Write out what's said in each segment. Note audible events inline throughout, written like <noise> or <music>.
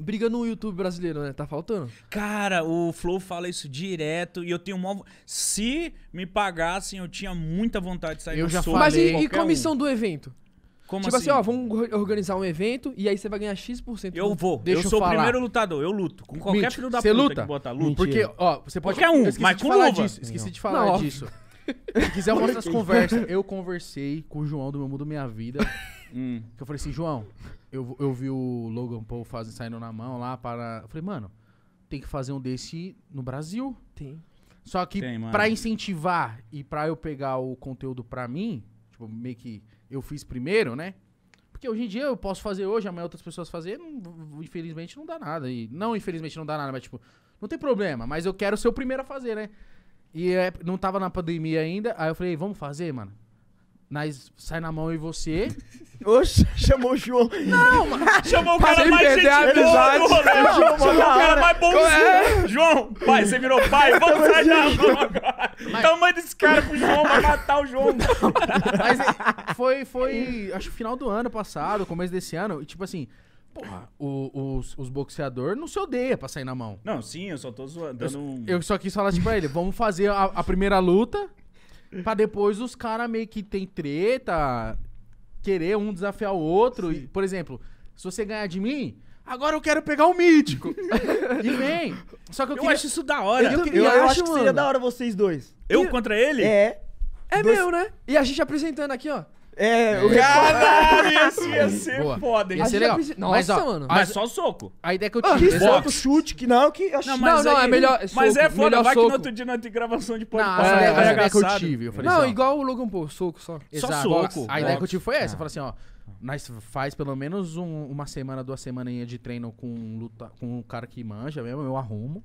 Briga no YouTube brasileiro, né? Tá faltando? Cara, o Flow fala isso direto e eu tenho uma. Se me pagassem, eu tinha muita vontade de sair eu do já solo. Mas e, e comissão um. do evento? Como tipo assim? assim? ó, vamos organizar um evento e aí você vai ganhar X%. Eu vou. Deixa eu sou o primeiro lutador, eu luto. Com qualquer Mentira. filho da puta luta? que bota luta. Porque, ó, você pode... Qualquer um, mas com luva. Disso. Esqueci de falar Não, disso. Se quiser, eu mostro as <laughs> conversas. Eu conversei com o João do Meu Mundo Minha Vida Hum. Que eu falei assim, João, eu, eu vi o Logan Paul fazendo saindo na mão lá para. Eu falei, mano, tem que fazer um desse no Brasil. Tem. Só que para pra incentivar e pra eu pegar o conteúdo pra mim, tipo, meio que eu fiz primeiro, né? Porque hoje em dia eu posso fazer hoje, amanhã outras pessoas fazerem infelizmente não dá nada. E, não, infelizmente não dá nada, mas tipo, não tem problema, mas eu quero ser o primeiro a fazer, né? E é, não tava na pandemia ainda, aí eu falei, vamos fazer, mano. Nós sai na mão e você. <laughs> Oxe, chamou o João. Não, <laughs> mano. Chamou o cara mais gente boa do rolê. chamou, chamou o cara mais bonzinho. É? João, pai, você virou pai. <laughs> Vamos sair da mão agora. Mas... Tamanho desse cara pro João, vai matar o João. Não, mas é, foi, foi, acho que final do ano passado, começo desse ano. E tipo assim, Porra, o, os, os boxeadores não se odeia pra sair na mão. Não, sim, eu só tô zoando. Dando eu, um... eu só quis falar assim pra ele: vamos fazer a, a primeira luta pra depois os caras meio que tem treta, querer um desafiar o outro. E, por exemplo, se você ganhar de mim, agora eu quero pegar o mítico. <laughs> e vem. Só que eu, eu queria... acho isso da hora. Eu, eu, queria, eu acho, acho que seria da hora vocês dois. Eu e... contra ele? É. É dois... meu, né? E a gente apresentando aqui, ó. É, o é. Caralho, isso ia ser Boa. foda, hein? Ia ser legal. Nossa, mas, ó, mano. Mas, só soco. A ideia é que eu ah, tive... Ah, que chute, que não, que... Não, mas não, não, é melhor soco, Mas é foda, melhor vai soco. que no outro dia não tem gravação de podcast. Não, é, é, a ideia que eu tive. Eu falei não, assim, igual o Logan Paul, soco só. Exato. Só soco. A ideia que eu tive foi essa. Eu falei assim, ó... Nós faz pelo menos um, uma semana, duas semaninhas de treino com, luta, com um cara que manja mesmo, eu arrumo.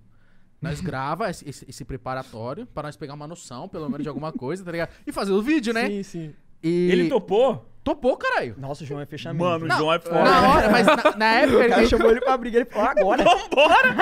Nós <laughs> grava esse, esse, preparatório para nós pegar uma noção, pelo menos, de alguma coisa, tá ligado? E fazer o vídeo, né? Sim, sim. E... Ele topou? Topou, caralho. Nossa, o João é fechamento. Mano, o João é foda. Na hora, mas na, <laughs> na época ele chamou ele pra briga, ele falou, agora. Vambora!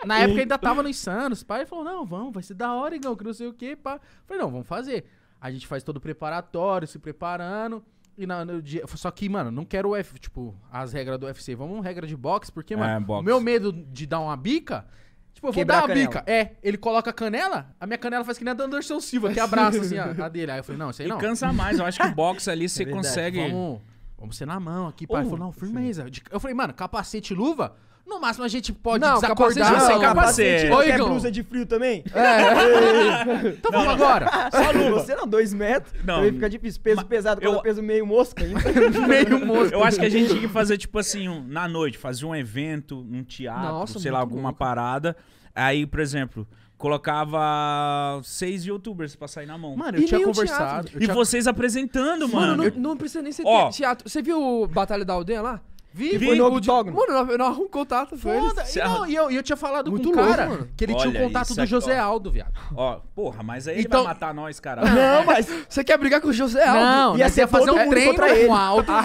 <laughs> na época ainda tava no Insanos, pai, ele falou, não, vamos, vai ser da hora, Igão, que não sei o quê, pá. Falei, não, vamos fazer. A gente faz todo o preparatório, se preparando. E na, no dia, só que, mano, não quero o F, tipo, as regras do UFC. Vamos regra de boxe, porque, é, mano, boxe. meu medo de dar uma bica Tipo, eu vou Quebrar dar uma bica. É, ele coloca a canela, a minha canela faz que nem a da Anderson Silva, que abraça assim a, a dele. Aí eu falei, não, isso aí não. E cansa mais, eu acho que o boxe ali você <laughs> é consegue. Vamos, vamos ser na mão aqui, pai. Ele falou, não, firmeza. Eu falei, mano, capacete e luva? No máximo a gente pode não, desacordar capacete, sem não, capacete. Oi, quer blusa de frio também? <laughs> É. <laughs> então vamos não, agora. Só luva. Você não, dois metros. Não. Também fica difícil. Peso mas, pesado, eu é peso meio mosca ainda. <laughs> meio mosca. Eu acho que a gente tinha que fazer, tipo assim, um, na noite, fazer um evento, um teatro, Nossa, sei lá, alguma louco. parada. Aí, por exemplo, colocava seis youtubers pra sair na mão. Mano, eu e tinha conversado. Eu e tinha... vocês apresentando, mano. Mano, não, não precisa nem ser teatro. Você viu Batalha da Aldeia lá? Vi, tipo, no Octógono. Mano, eu não, arrumo contato com ele. Foda. E, não, e eu, eu tinha falado Muito com o cara mano. que ele tinha o contato do José Aldo, viado. Ó, porra, mas aí Então- ele vai matar nós, cara. Não, mas você quer brigar com o José Aldo? Não, ia ser ia fazer um treino contra com o Aldo. Ah,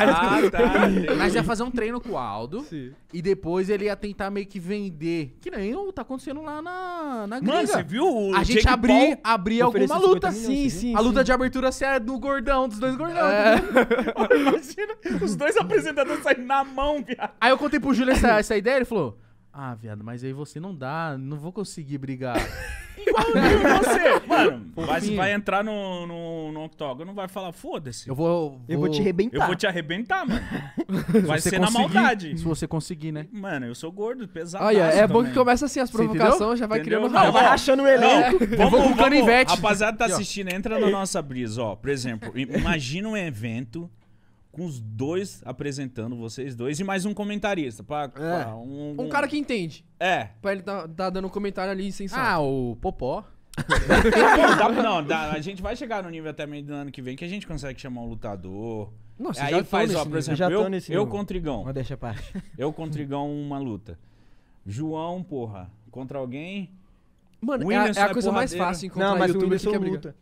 tá. mas <laughs> ia fazer um treino com o Aldo. Sim. E depois ele ia tentar meio que vender. Que nem o tá acontecendo lá na, na Mano, gringa. você viu o a gente abriu abrir, Paul? alguma luta. Sim, sim, A luta de abertura se é do gordão, dos dois gordão. É. Né? <laughs> Imagina, os dois apresentadores saindo na mão, viado. Aí eu contei pro Júlio essa, essa ideia, ele falou: Ah, viado, mas aí você não dá, não vou conseguir brigar. <laughs> Igual você, mano, vai, <laughs> vai entrar no, no, no octógono, vai falar, foda-se. Eu vou, vou- Eu vou te arrebentar. Eu vou te arrebentar, mano. <laughs> Vai ser na maldade. Se você conseguir, né? Mano, eu sou gordo, pesado. Olha, é bom que começa assim as provocações, já vai Entendeu? criando Não, raiva. vai achando rachando o elenco. Não, vamos, vamos, canivete. Rapaziada tá assistindo, entra na nossa brisa, ó. Por exemplo, imagina um evento com os dois apresentando vocês dois e mais um comentarista. Pra, é. pra um, um... um, cara que entende. É. Pra ele tá, tá dando um comentário ali sem saber. Ah, o Popó. não, dá, não dá, a gente vai chegar no nível até meio do ano que vem que a gente consegue chamar um lutador. Nossa, aí já faz, ó, por exemplo, eu, eu, eu com o Trigão. deixa parte. Eu com o Trigão uma luta. João, porra, contra alguém. Mano, é a, é a coisa mais fácil encontrar não, mas youtuber o que quer luta.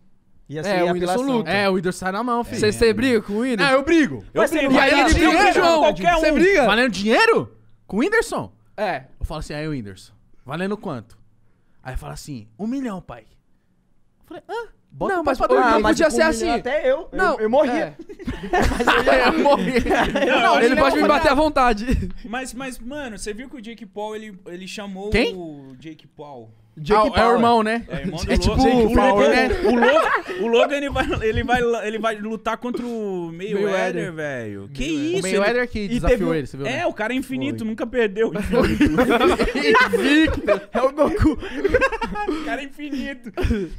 Ia assim ser é, é o Whindersson luta. É, o Whindersson sai na mão, é. filho. Você é, briga com o Whindersson? Ah, eu brigo. Eu Mas brigo. E aí ele briga com o João. Qualquer um. Você briga? Valendo dinheiro? Com o Whindersson? É. Eu falo assim, aí o Whindersson, valendo quanto? Aí fala assim, um milhão, pai. Eu falei, hã? Ah, Bota não, mas pra dormir ah, mas podia ser assim. Até eu. Não, eu, é. <laughs> <laughs> eu morria. É. eu morria. <laughs> Não, não, ele pode me bater à vontade. Mas, mas, mano, você viu que o Jake Paul, ele, ele chamou Quem? o Jake Paul. Jake ah, é o irmão, né? É, irmão é tipo Jake o, Power. Né? O, Logan, o Logan ele, vai, ele, vai, ele vai lutar contra o Mayweather, velho. Que isso? O Mayweather ele... É que desafiou teve... ele, você viu? É, né? o cara é infinito, Foi. nunca perdeu. <laughs> Invicto! é o Goku. o cara é infinito.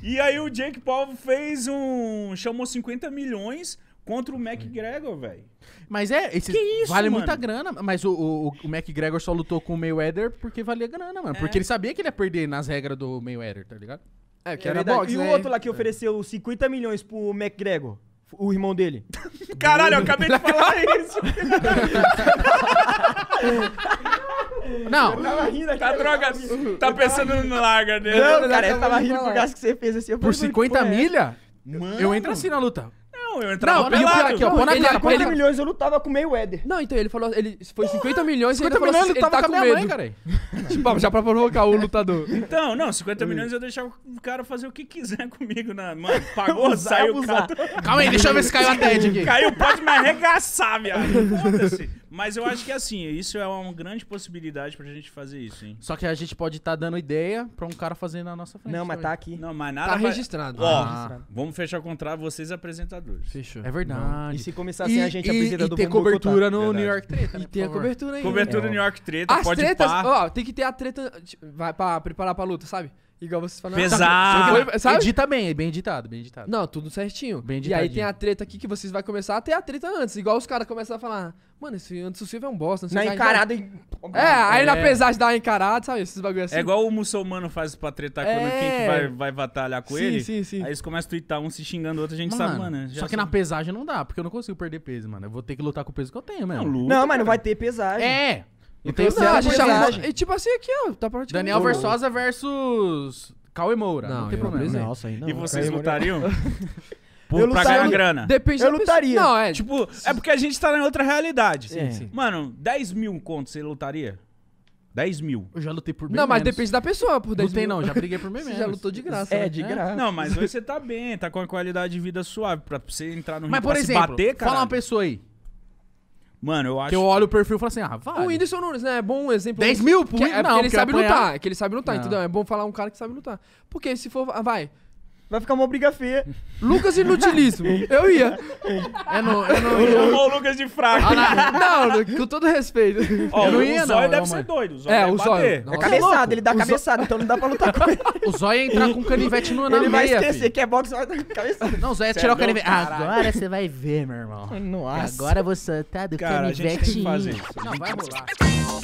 E aí o Jake Paul fez um... Chamou 50 milhões contra o McGregor, velho. Mas é, esse que isso, vale mano? muita grana, mas o, o, o McGregor só lutou com o Mayweather porque valia grana, mano. É. Porque ele sabia que ele ia perder nas regras do Mayweather, tá ligado? É, que é era boxe, E né? o outro lá que ofereceu 50 milhões pro McGregor, o irmão dele. <laughs> Caralho, eu acabei de falar <laughs> isso. <laughs> Não. rindo Tá droga. Tá pensando no larga dele. Não, cara, eu tava rindo por causa que você fez assim. Por 50 é milha? Eu entro assim na luta não, eu entrava não, pelado. Aqui, ó, pô na ele, cara, 50 milhões eu lutava com meio Éder. Não, então ele falou, ele foi 50 milhões e ele milhões falou, assim, ele, tá tava ele com, medo. Mãe, cara. <laughs> tipo, já pra provocar o lutador. Então, não, 50 milhões eu deixava o cara fazer o que quiser <laughs> comigo, na né? mano, pagou, usar, saiu o cara. Calma aí, deixa eu ver se caiu a TED aqui. <laughs> Caiu, pode me arregaçar, viado. Foda-se. Mas eu acho que é assim, isso é uma grande possibilidade pra gente fazer isso, hein? Só que a gente pode estar tá dando ideia pra um cara fazer na nossa frente. Não, mas tá aqui. Não, mas nada. Tá registrado. Ó, ah. vamos fechar o contrato, vocês apresentadores. Fechou. É verdade. E se começar sem assim, a gente, e, a e, do ter cobertura no verdade. New York Treta, né, E ter a cobertura aí. Cobertura no New York Treta, As pode tretas, pá. ó, tem que ter a treta, tipo, vai pra preparar pra luta, sabe? Igual vocês falaram. Pesado. sabe? Edita bem, bem editado, bem editado. Não, tudo certinho. Bem e aí tem a treta aqui que vocês vão começar a ter a treta antes. Igual os caras começam a falar, mano, esse antes Silva é um bosta. Não sei na encarada. Em... É, aí é. na pesagem uma encarada, sabe? Esses bagulho assim. É igual o muçulmano faz pra tretar é. quando quem que é. vai, vai batalhar com sim, ele. Sim, sim. Aí eles começam a twittar um se xingando o outro, a gente mano, sabe, mano. Só que na pesagem não dá, porque eu não consigo perder peso, mano. Eu vou ter que lutar com o peso que eu tenho, mano. Não, luta, não mas não vai ter pesagem. É. Então, então não, a gente chamou. E tipo assim, aqui, ó, tá praticando. Daniel Versosa versus Cauê Moura. Não, não tem problema. aí não, e vocês lutariam? <laughs> Por, eu pra ganhar grana. Depende eu lutaria. Não, é. Tipo, é porque a gente tá em outra realidade. Sim, sim. Mano, 10 mil conto você lutaria? 10 mil. Eu já lutei por bem Não, menos. mas depende da pessoa. Por 10 lutei, mil. não, já briguei por mim menos. <laughs> Você já lutou de é graça. É, né? de é. graça. Não, mas hoje você tá bem, tá com a qualidade de vida suave. Pra você entrar no mas, por exemplo, bater, cara. Fala uma pessoa aí. Mano, eu acho. Que eu olho o perfil e falo assim, ah, vai. O Whindersson Nunes, né? É bom um exemplo. 10 mil? Por... Que, é não, porque ele sabe apanhar... lutar. É que ele sabe lutar, não. entendeu? É bom falar um cara que sabe lutar. Porque se for. Vai. Vai ficar uma briga feia. Lucas inutilíssimo. Eu ia. Eu não, não ia. o Lucas de fraco. Ah, não, não, com todo respeito. Ó, eu não ia, o Zóio não, deve ser doido. O é, o Zóio. é, é cabeçada, ele dá o cabeçada, então não dá pra lutar com ele. O Zóio ia é entrar com canivete no, na meia, Ele vai esquecer que é boxe, vai dar cabeçada. Não, o Zóio ia é tirar é o canivete. Agora você vai ver, meu irmão. Nossa. Agora você tá do Cara, canivete. A gente tem que fazer isso. Não, vai rolar.